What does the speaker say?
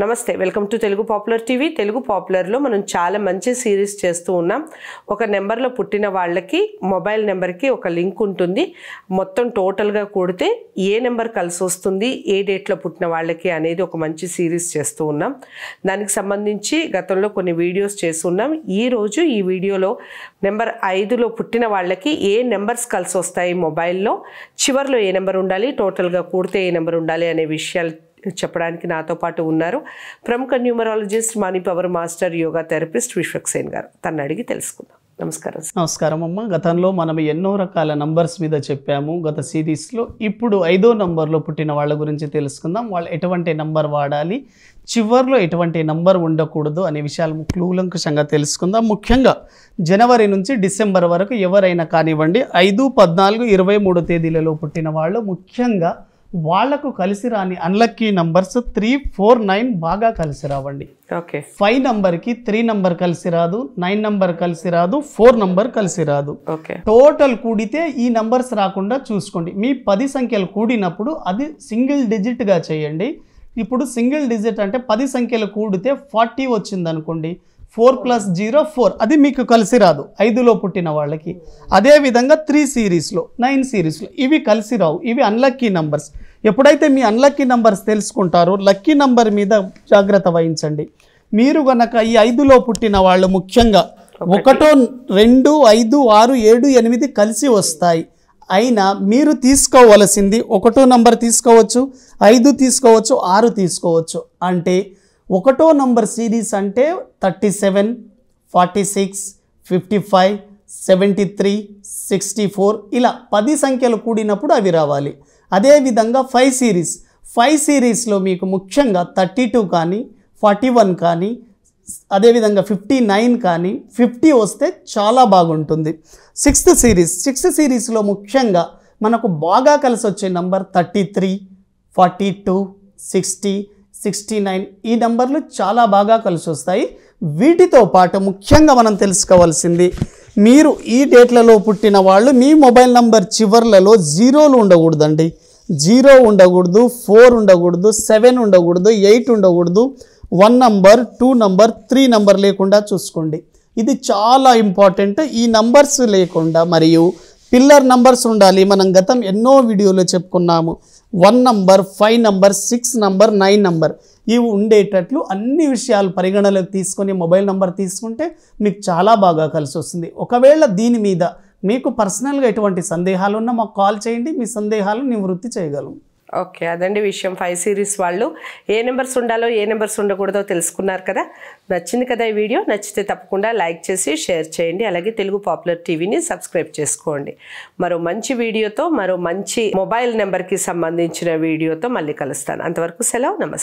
నమస్తే welcome to Telugu popular TV Telugu పాపులర్లో మనం చాలా మంచి సిరీస్ చేస్తూ ఉన్నాం ఒక నెంబర్లో పుట్టిన వాళ్ళకి మొబైల్ నెంబర్కి ఒక లింక్ ఉంటుంది మొత్తం టోటల్గా కూడితే ఏ నెంబర్ కలిసి వస్తుంది ఏ డేట్లో పుట్టిన వాళ్ళకి అనేది ఒక మంచి సిరీస్ చేస్తూ ఉన్నాం దానికి సంబంధించి గతంలో కొన్ని వీడియోస్ చేస్తున్నాం ఈరోజు ఈ వీడియోలో నెంబర్ ఐదులో పుట్టిన వాళ్ళకి ఏ నెంబర్స్ కలిసి వస్తాయి మొబైల్లో చివరిలో ఏ నెంబర్ ఉండాలి టోటల్గా కూడితే ఏ నెంబర్ ఉండాలి అనే విషయాలు చెప్పడానికి నాతో పాటు ఉన్నారు ప్రముఖ numerologist money power master yoga therapist Vishwaksen గారు తను అడిగి తెలుసుకుందాం నమస్కారం నమస్కారం అమ్మ గతంలో మనం ఎన్నో రకాల నంబర్స్ మీద చెప్పాము గత సిరీస్లో ఇప్పుడు ఐదో నంబర్లో పుట్టిన వాళ్ళ గురించి తెలుసుకుందాం వాళ్ళు ఎటువంటి నంబర్ వాడాలి చివరిలో ఎటువంటి నంబర్ ఉండకూడదు అనే విషయాలు క్లూలంకుశంగా తెలుసుకుందాం ముఖ్యంగా జనవరి నుంచి డిసెంబర్ వరకు ఎవరైనా కానివ్వండి ఐదు పద్నాలుగు ఇరవై మూడు తేదీలలో పుట్టిన వాళ్ళు ముఖ్యంగా వాళ్లకు కలిసి రాని unlucky numbers three four nine బాగా కలిసి రావండి ఓకే ఫైవ్ నంబర్కి త్రీ నంబర్ కలిసి రాదు నైన్ నంబర్ కలిసి రాదు ఫోర్ నంబర్ కలిసి రాదు ఓకే టోటల్ కూడితే ఈ నంబర్స్ రాకుండా చూసుకోండి మీ పది సంఖ్యలు కూడినప్పుడు అది సింగిల్ డిజిట్గా చేయండి ఇప్పుడు సింగిల్ డిజిట్ అంటే పది సంఖ్యలు కూడితే ఫార్టీ వచ్చింది అనుకోండి ఫోర్ ప్లస్ జీరో ఫోర్ అది మీకు కలిసి రాదు ఐదులో పుట్టిన వాళ్ళకి అదేవిధంగా త్రీ సిరీస్లో నైన్ సిరీస్లో ఇవి కలిసి రావు ఇవి అన్లక్కీ నంబర్స్ ఎప్పుడైతే మీ అన్లక్కీ నంబర్స్ తెలుసుకుంటారో లక్కీ నంబర్ మీద జాగ్రత్త వహించండి మీరు గనక ఈ ఐదులో పుట్టిన వాళ్ళు ముఖ్యంగా ఒకటో రెండు ఐదు ఆరు ఏడు ఎనిమిది కలిసి వస్తాయి అయినా మీరు తీసుకోవలసింది ఒకటో నంబర్ తీసుకోవచ్చు ఐదు తీసుకోవచ్చు ఆరు తీసుకోవచ్చు అంటే ఒకటో నంబర్ సిరీస్ అంటే thirty seven forty six fifty five seventy three sixty four ఇలా పది సంఖ్యలు కూడినప్పుడు అవి రావాలి అదేవిధంగా ఫైవ్ సిరీస్ ఫైవ్ సిరీస్లో మీకు ముఖ్యంగా థర్టీ టూ కానీ ఫార్టీ వన్ కానీ అదేవిధంగా ఫిఫ్టీ నైన్ కానీ ఫిఫ్టీ వస్తే చాలా బాగుంటుంది సిక్స్త్ సిరీస్ సిక్స్త్ సిరీస్లో ముఖ్యంగా మనకు బాగా కలిసి వచ్చే number thirty three forty two sixty sixty nine ఈ నెంబర్లు చాలా బాగా కలిసి వస్తాయి వీటితో పాటు ముఖ్యంగా మనం తెలుసుకోవాల్సింది మీరు ఈ డేట్లలో పుట్టిన వాళ్ళు మీ మొబైల్ నంబర్ చివర్లలో జీరోలు ఉండకూడదండి జీరో ఉండకూడదు ఫోర్ ఉండకూడదు సెవెన్ ఉండకూడదు ఎయిట్ ఉండకూడదు one number two number three number లేకుండా చూసుకోండి ఇది చాలా ఇంపార్టెంట్ ఈ నంబర్స్ లేకుండా మరియు పిల్లర్ నంబర్స్ ఉండాలి మనం గతం ఎన్నో వీడియోలో చెప్పుకున్నాము one number five number six number nine number ఇవి ఉండేటట్లు అన్ని విషయాలు పరిగణలోకి తీసుకొని మొబైల్ నంబర్ తీసుకుంటే మీకు చాలా బాగా కలిసి వస్తుంది ఒకవేళ దీని మీద మీకు పర్సనల్గా ఎటువంటి సందేహాలు ఉన్నా మాకు కాల్ చేయండి మీ సందేహాలు నివృత్తి చేయగలం ఓకే అదండి విషయం ఫైవ్ సిరీస్ వాళ్ళు ఏ నెంబర్స్ ఉండాలో ఏ నెంబర్స్ ఉండకూడదో తెలుసుకున్నారు కదా నచ్చింది కదా ఈ వీడియో నచ్చితే తప్పకుండా లైక్ చేసి షేర్ చేయండి అలాగే తెలుగు పాపులర్ టీవీని సబ్స్క్రైబ్ చేసుకోండి మరో మంచి వీడియోతో మరో మంచి మొబైల్ నెంబర్కి సంబంధించిన వీడియోతో మళ్ళీ కలుస్తాను అంతవరకు సెలవు నమస్తే